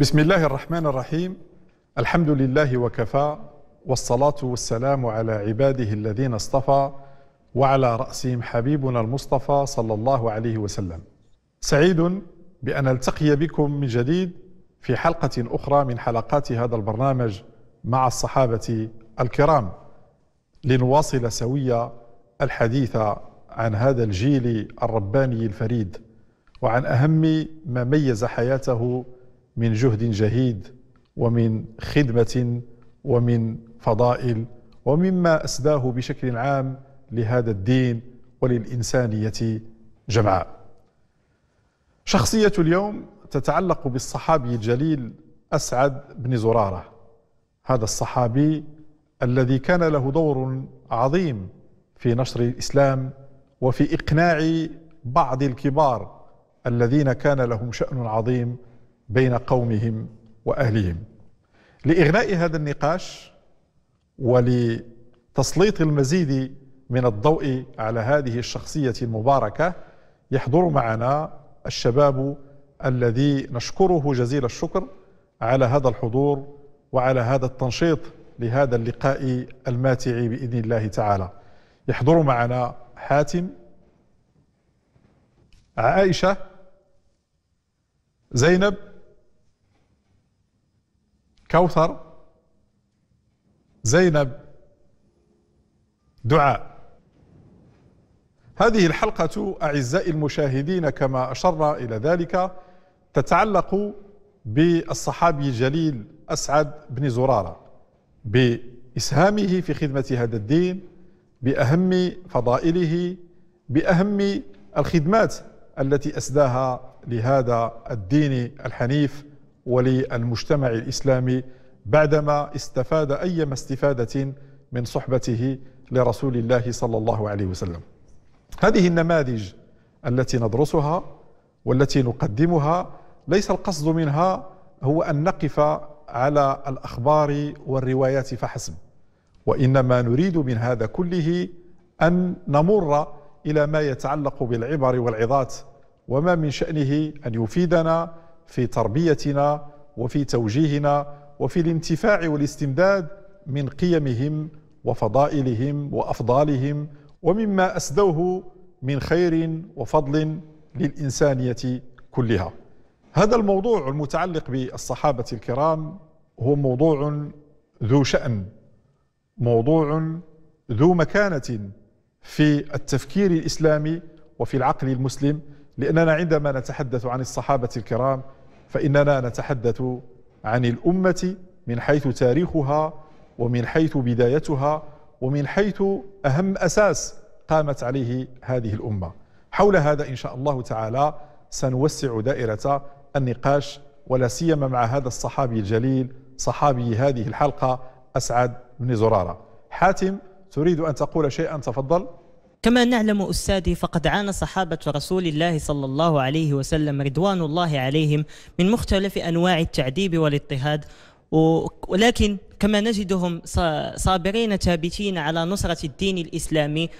بسم الله الرحمن الرحيم الحمد لله وكفى والصلاة والسلام على عباده الذين اصطفى وعلى رأسهم حبيبنا المصطفى صلى الله عليه وسلم سعيد بأن ألتقي بكم من جديد في حلقة أخرى من حلقات هذا البرنامج مع الصحابة الكرام لنواصل سوية الحديث عن هذا الجيل الرباني الفريد وعن اهم ما ميز حياته من جهد جهيد ومن خدمه ومن فضائل ومما اسداه بشكل عام لهذا الدين وللانسانيه جمعاء. شخصيه اليوم تتعلق بالصحابي الجليل اسعد بن زراره. هذا الصحابي الذي كان له دور عظيم في نشر الاسلام وفي اقناع بعض الكبار الذين كان لهم شان عظيم بين قومهم واهلهم لاغناء هذا النقاش ولتسليط المزيد من الضوء على هذه الشخصيه المباركه يحضر معنا الشباب الذي نشكره جزيل الشكر على هذا الحضور وعلى هذا التنشيط لهذا اللقاء الماتع باذن الله تعالى يحضر معنا حاتم عائشة زينب كوثر زينب دعاء هذه الحلقة أعزائي المشاهدين كما أشرنا إلى ذلك تتعلق بالصحابي الجليل أسعد بن زرارة بإسهامه في خدمة هذا الدين باهم فضائله باهم الخدمات التي اسداها لهذا الدين الحنيف وللمجتمع الاسلامي بعدما استفاد ايما استفاده من صحبته لرسول الله صلى الله عليه وسلم. هذه النماذج التي ندرسها والتي نقدمها ليس القصد منها هو ان نقف على الاخبار والروايات فحسب وإنما نريد من هذا كله أن نمر إلى ما يتعلق بالعبر والعظات وما من شأنه أن يفيدنا في تربيتنا وفي توجيهنا وفي الانتفاع والاستمداد من قيمهم وفضائلهم وأفضالهم ومما أسدوه من خير وفضل للإنسانية كلها هذا الموضوع المتعلق بالصحابة الكرام هو موضوع ذو شأن موضوع ذو مكانة في التفكير الإسلامي وفي العقل المسلم لأننا عندما نتحدث عن الصحابة الكرام فإننا نتحدث عن الأمة من حيث تاريخها ومن حيث بدايتها ومن حيث أهم أساس قامت عليه هذه الأمة حول هذا إن شاء الله تعالى سنوسع دائرة النقاش ولا سيما مع هذا الصحابي الجليل صحابي هذه الحلقة أسعد بن زرارة حاتم تريد أن تقول شيئا تفضل كما نعلم أستاذي فقد عانى صحابة رسول الله صلى الله عليه وسلم رضوان الله عليهم من مختلف أنواع التعذيب والاضطهاد ولكن كما نجدهم صابرين ثابتين على نصرة الدين الإسلامي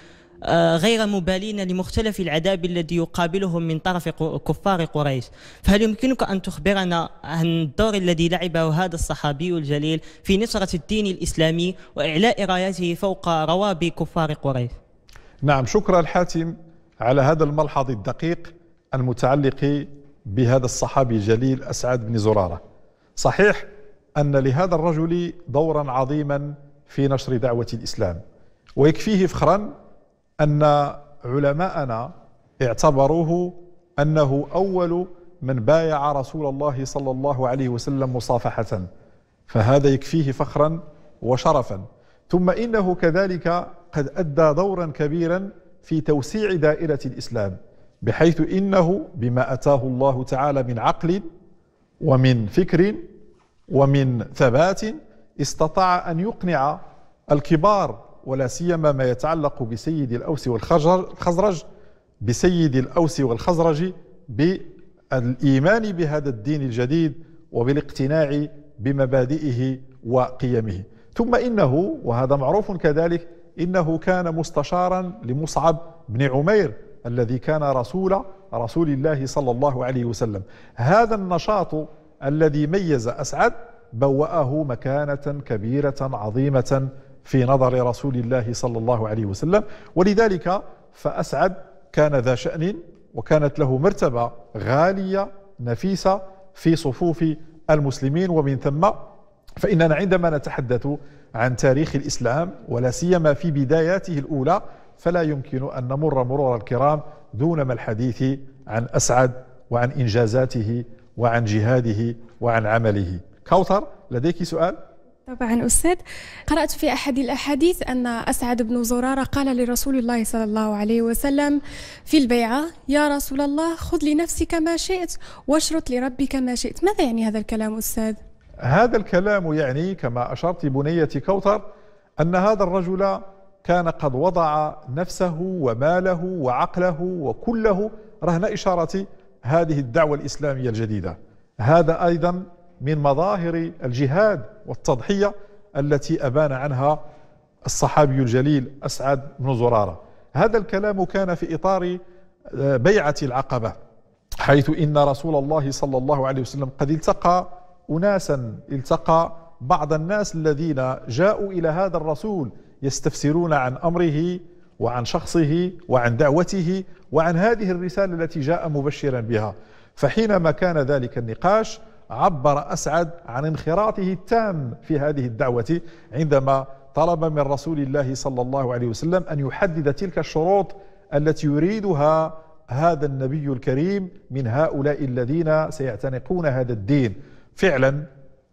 آه، غير مبالين لمختلف العذاب الذي يقابلهم من طرف كفار قريش فهل يمكنك أن تخبرنا عن الدور الذي لعبه هذا الصحابي الجليل في نصرة الدين الإسلامي وإعلاء راياته فوق روابي كفار قريش نعم شكرا حاتم على هذا الملحظ الدقيق المتعلق بهذا الصحابي الجليل أسعد بن زرارة صحيح أن لهذا الرجل دورا عظيما في نشر دعوة الإسلام ويكفيه فخرا أن علماءنا اعتبروه أنه أول من بايع رسول الله صلى الله عليه وسلم مصافحة فهذا يكفيه فخرا وشرفا ثم إنه كذلك قد أدى دورا كبيرا في توسيع دائرة الإسلام بحيث إنه بما أتاه الله تعالى من عقل ومن فكر ومن ثبات استطاع أن يقنع الكبار ولا سيما ما يتعلق بسيد الأوس والخزرج بسيد الأوس والخزرج بالإيمان بهذا الدين الجديد وبالاقتناع بمبادئه وقيمه ثم إنه وهذا معروف كذلك إنه كان مستشارا لمصعب بن عمير الذي كان رسول رسول الله صلى الله عليه وسلم هذا النشاط الذي ميز أسعد بوأه مكانة كبيرة عظيمة في نظر رسول الله صلى الله عليه وسلم ولذلك فأسعد كان ذا شأن وكانت له مرتبة غالية نفيسة في صفوف المسلمين ومن ثم فإننا عندما نتحدث عن تاريخ الإسلام ولا سيما في بداياته الأولى فلا يمكن أن نمر مرور الكرام دون ما الحديث عن أسعد وعن إنجازاته وعن جهاده وعن عمله كوثر لديك سؤال؟ طبعا أستاذ قرأت في أحد الأحاديث أن أسعد بن زرارة قال لرسول الله صلى الله عليه وسلم في البيعة يا رسول الله خذ لنفسك ما شئت واشرط لربك ما شئت ماذا يعني هذا الكلام أستاذ؟ هذا الكلام يعني كما أشرت بنية كوثر أن هذا الرجل كان قد وضع نفسه وماله وعقله وكله رهن إشارة هذه الدعوة الإسلامية الجديدة هذا أيضا من مظاهر الجهاد والتضحية التي أبان عنها الصحابي الجليل أسعد بن زرارة هذا الكلام كان في إطار آه، بيعة العقبة حيث إن رسول الله صلى الله عليه وسلم قد التقى أناسا التقى بعض الناس الذين جاءوا إلى هذا الرسول يستفسرون عن أمره وعن شخصه وعن دعوته وعن هذه الرسالة التي جاء مبشرا بها فحينما كان ذلك النقاش عبر أسعد عن انخراطه التام في هذه الدعوة عندما طلب من رسول الله صلى الله عليه وسلم أن يحدد تلك الشروط التي يريدها هذا النبي الكريم من هؤلاء الذين سيعتنقون هذا الدين فعلا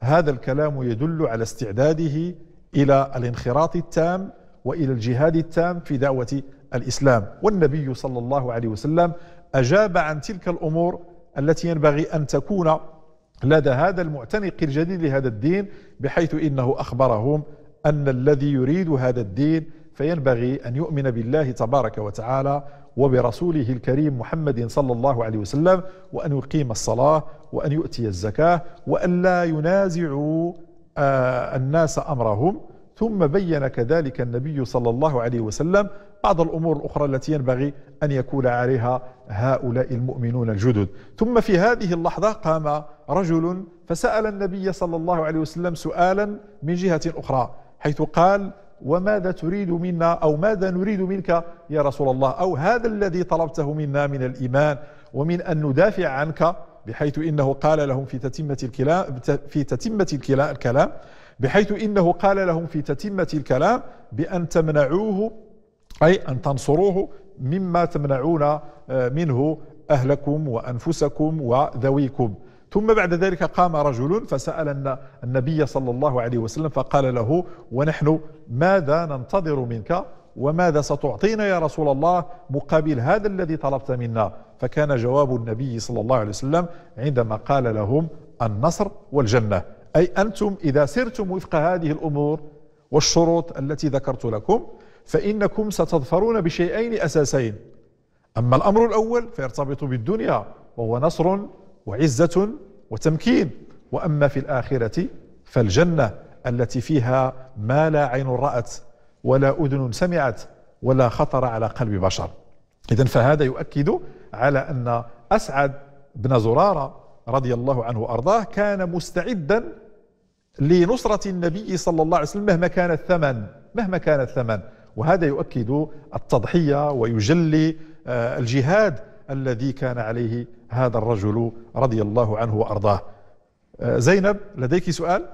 هذا الكلام يدل على استعداده إلى الانخراط التام وإلى الجهاد التام في دعوة الإسلام والنبي صلى الله عليه وسلم أجاب عن تلك الأمور التي ينبغي أن تكون لدى هذا المعتنق الجديد لهذا الدين بحيث انه اخبرهم ان الذي يريد هذا الدين فينبغي ان يؤمن بالله تبارك وتعالى وبرسوله الكريم محمد صلى الله عليه وسلم وان يقيم الصلاه وان يؤتي الزكاه وان لا ينازعوا آه، الناس امرهم ثم بين كذلك النبي صلى الله عليه وسلم بعض الامور الاخرى التي ينبغي ان يكون عليها هؤلاء المؤمنون الجدد ثم في هذه اللحظه قام رجل فسأل النبي صلى الله عليه وسلم سؤالا من جهة أخرى حيث قال وماذا تريد منا أو ماذا نريد منك يا رسول الله أو هذا الذي طلبته منا من الإيمان ومن أن ندافع عنك بحيث إنه قال لهم في تتمة الكلام في تتمة الكلام بحيث إنه قال لهم في تتمة الكلام بأن تمنعوه أي أن تنصروه مما تمنعون آه، منه أهلكم وأنفسكم وذويكم ثم بعد ذلك قام رجل فسأل النبي صلى الله عليه وسلم فقال له ونحن ماذا ننتظر منك وماذا ستعطينا يا رسول الله مقابل هذا الذي طلبت منا فكان جواب النبي صلى الله عليه وسلم عندما قال لهم النصر والجنة أي أنتم إذا سرتم وفق هذه الأمور والشروط التي ذكرت لكم فإنكم ستظفرون بشيئين أساسين أما الأمر الأول فيرتبط بالدنيا وهو نصر وعزة وتمكين وأما في الآخرة فالجنة التي فيها ما لا عين رأت ولا أذن سمعت ولا خطر على قلب بشر إذا فهذا يؤكد على أن أسعد بن زرارة رضي الله عنه وأرضاه كان مستعدا لنصرة النبي صلى الله عليه وسلم مهما كان الثمن مهما كان الثمن وهذا يؤكد التضحية ويجلي آه، الجهاد الذي كان عليه هذا الرجل رضي الله عنه وأرضاه آه، زينب لديك سؤال؟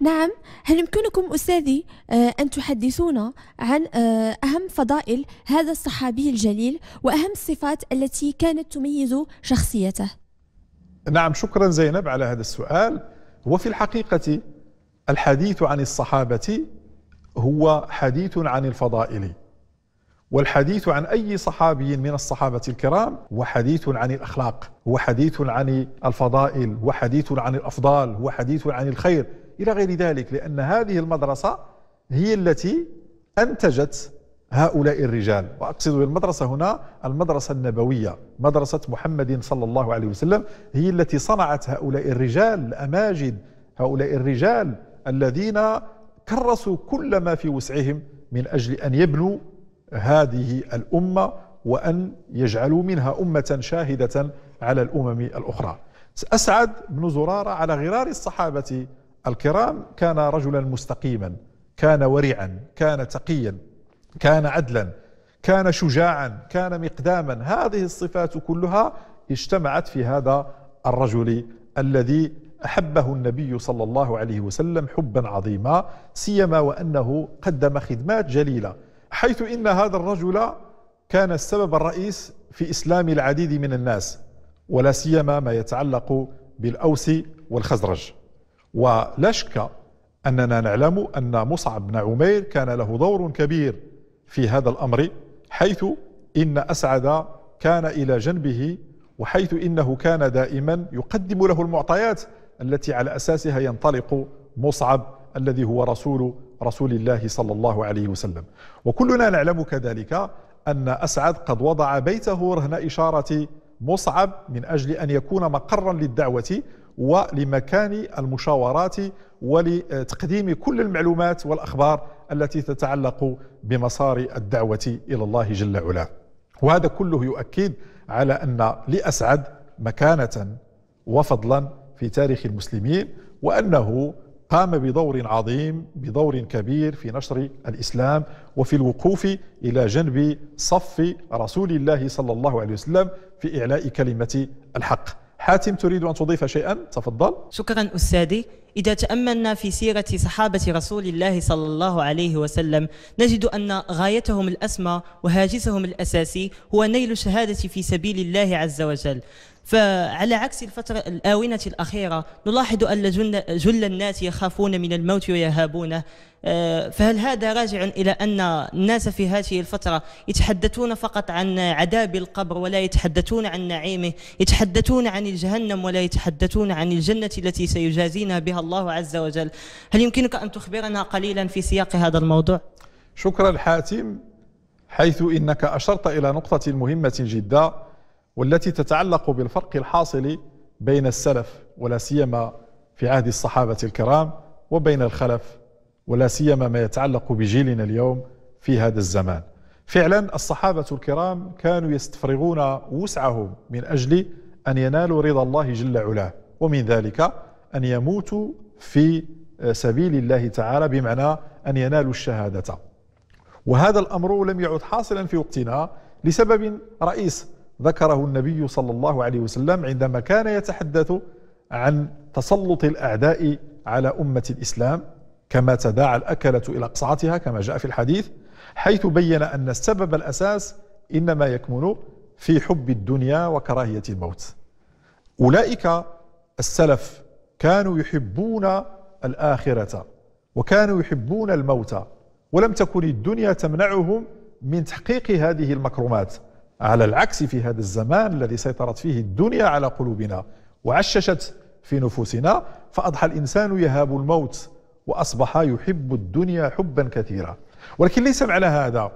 نعم هل يمكنكم أستاذي آه، أن تحدثونا عن آه، أهم فضائل هذا الصحابي الجليل وأهم الصفات التي كانت تميز شخصيته نعم شكرا زينب على هذا السؤال وفي الحقيقة الحديث عن الصحابة هو حديث عن الفضائل والحديث عن أي صحابي من الصحابة الكرام وحديث عن الأخلاق وحديث عن الفضائل وحديث عن الأفضال وحديث عن الخير إلى غير ذلك لأن هذه المدرسة هي التي أنتجت هؤلاء الرجال وأقصد بالمدرسة هنا المدرسة النبوية مدرسة محمد صلى الله عليه وسلم هي التي صنعت هؤلاء الرجال الأماجد هؤلاء الرجال الذين كرسوا كل ما في وسعهم من أجل أن يبنوا هذه الامه وان يجعلوا منها امه شاهده على الامم الاخرى. اسعد بن زراره على غرار الصحابه الكرام كان رجلا مستقيما، كان ورعا، كان تقيا، كان عدلا، كان شجاعا، كان مقداما، هذه الصفات كلها اجتمعت في هذا الرجل الذي احبه النبي صلى الله عليه وسلم حبا عظيما سيما وانه قدم خدمات جليله حيث إن هذا الرجل كان السبب الرئيس في إسلام العديد من الناس ولا سيما ما يتعلق بالأوس والخزرج ولا شك أننا نعلم أن مصعب بن عمير كان له دور كبير في هذا الأمر حيث إن أسعد كان إلى جنبه وحيث إنه كان دائما يقدم له المعطيات التي على أساسها ينطلق مصعب الذي هو رسول رسول الله صلى الله عليه وسلم وكلنا نعلم كذلك أن أسعد قد وضع بيته رهن إشارة مصعب من أجل أن يكون مقرا للدعوة ولمكان المشاورات ولتقديم كل المعلومات والأخبار التي تتعلق بمسار الدعوة إلى الله جل وعلا وهذا كله يؤكد على أن لأسعد مكانة وفضلا في تاريخ المسلمين وأنه قام بدور عظيم بدور كبير في نشر الإسلام وفي الوقوف إلى جنب صف رسول الله صلى الله عليه وسلم في إعلاء كلمة الحق حاتم تريد أن تضيف شيئا تفضل شكرا أستاذي إذا تأملنا في سيرة صحابة رسول الله صلى الله عليه وسلم نجد أن غايتهم الأسمى وهاجسهم الأساسي هو نيل الشهادة في سبيل الله عز وجل فعلى عكس الفترة الآونة الأخيرة نلاحظ أن جل الناس يخافون من الموت ويهابونه آه، فهل هذا راجع إلى أن الناس في هذه الفترة يتحدثون فقط عن عذاب القبر ولا يتحدثون عن نعيمه يتحدثون عن الجهنم ولا يتحدثون عن الجنة التي سيجازينا بها الله عز وجل هل يمكنك أن تخبرنا قليلا في سياق هذا الموضوع؟ شكرا حاتم حيث إنك أشرت إلى نقطة مهمة جدا والتي تتعلق بالفرق الحاصل بين السلف ولا سيما في عهد الصحابة الكرام وبين الخلف ولا سيما ما يتعلق بجيلنا اليوم في هذا الزمان فعلا الصحابة الكرام كانوا يستفرغون وسعهم من أجل أن ينالوا رضا الله جل علاه ومن ذلك أن يموتوا في سبيل الله تعالى بمعنى أن ينالوا الشهادة وهذا الأمر لم يعد حاصلا في وقتنا لسبب رئيس ذكره النبي صلى الله عليه وسلم عندما كان يتحدث عن تسلط الأعداء على أمة الإسلام كما تداعى الأكلة إلى أقصعتها كما جاء في الحديث حيث بين أن السبب الأساس إنما يكمن في حب الدنيا وكراهية الموت أولئك السلف كانوا يحبون الآخرة وكانوا يحبون الموت ولم تكن الدنيا تمنعهم من تحقيق هذه المكرمات على العكس في هذا الزمان الذي سيطرت فيه الدنيا على قلوبنا وعششت في نفوسنا فأضحى الإنسان يهاب الموت وأصبح يحب الدنيا حبا كثيرا ولكن ليس معنى هذا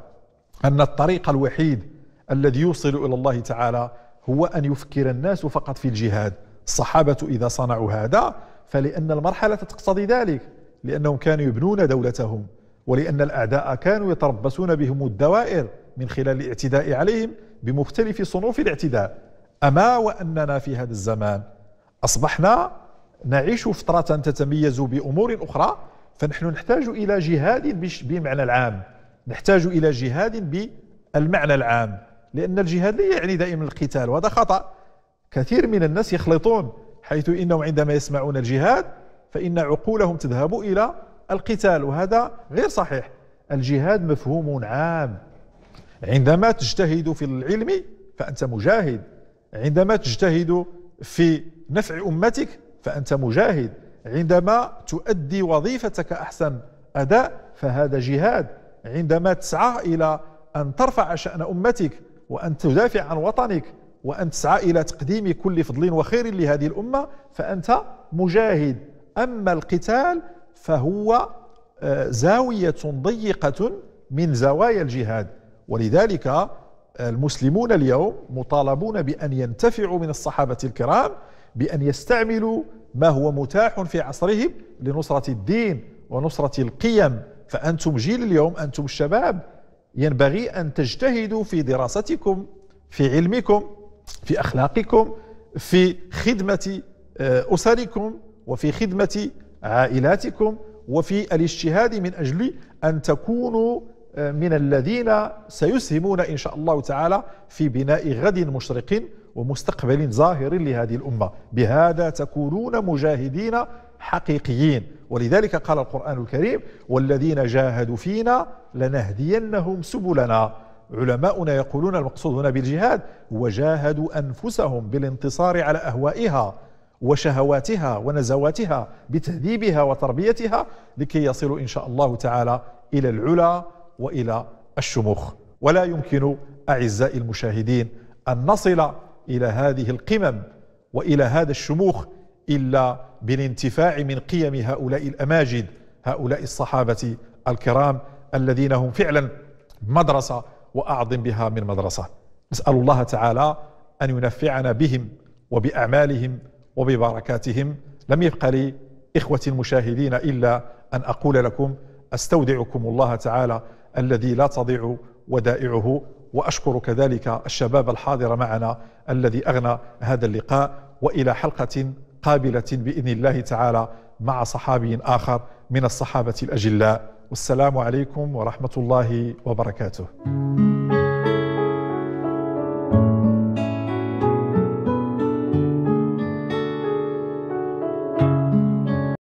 أن الطريق الوحيد الذي يوصل إلى الله تعالى هو أن يفكر الناس فقط في الجهاد الصحابة إذا صنعوا هذا فلأن المرحلة تقتضي ذلك لأنهم كانوا يبنون دولتهم ولأن الأعداء كانوا يتربصون بهم الدوائر من خلال الاعتداء عليهم بمختلف صنوف الاعتداء أما وأننا في هذا الزمان أصبحنا نعيش فترة تتميز بأمور أخرى فنحن نحتاج إلى جهاد بمعنى العام نحتاج إلى جهاد بالمعنى العام لأن الجهاد لا يعني دائما القتال وهذا خطأ كثير من الناس يخلطون حيث إنهم عندما يسمعون الجهاد فإن عقولهم تذهب إلى القتال وهذا غير صحيح الجهاد مفهوم عام عندما تجتهد في العلم فأنت مجاهد عندما تجتهد في نفع أمتك فأنت مجاهد عندما تؤدي وظيفتك أحسن أداء فهذا جهاد عندما تسعى إلى أن ترفع شأن أمتك وأن تدافع عن وطنك وأن تسعى إلى تقديم كل فضل وخير لهذه الأمة فأنت مجاهد أما القتال فهو آه، زاوية ضيقة من زوايا الجهاد ولذلك المسلمون اليوم مطالبون بأن ينتفعوا من الصحابة الكرام بأن يستعملوا ما هو متاح في عصرهم لنصرة الدين ونصرة القيم فأنتم جيل اليوم أنتم الشباب ينبغي أن تجتهدوا في دراستكم في علمكم في أخلاقكم في خدمة آه، أسركم وفي خدمة عائلاتكم وفي الاجتهاد من أجل أن تكونوا من الذين سيسهمون إن شاء الله تعالى في بناء غد مشرق ومستقبل ظاهر لهذه الأمة بهذا تكونون مجاهدين حقيقيين ولذلك قال القرآن الكريم والذين جاهدوا فينا لنهدينهم سبلنا علماؤنا يقولون المقصود هنا بالجهاد وجاهدوا أنفسهم بالانتصار على أهوائها وشهواتها ونزواتها بتهذيبها وتربيتها لكي يصلوا إن شاء الله تعالى إلى العلا والى الشموخ ولا يمكن اعزائي المشاهدين ان نصل الى هذه القمم والى هذا الشموخ الا بالانتفاع من قيم هؤلاء الاماجد هؤلاء الصحابه الكرام الذين هم فعلا مدرسه واعظم بها من مدرسه نسال الله تعالى ان ينفعنا بهم وباعمالهم وببركاتهم لم يبقى لي اخوتي المشاهدين الا ان اقول لكم استودعكم الله تعالى الذي لا تضيع ودائعه واشكر كذلك الشباب الحاضر معنا الذي اغنى هذا اللقاء والى حلقه قابله باذن الله تعالى مع صحابي اخر من الصحابه الاجلاء والسلام عليكم ورحمه الله وبركاته.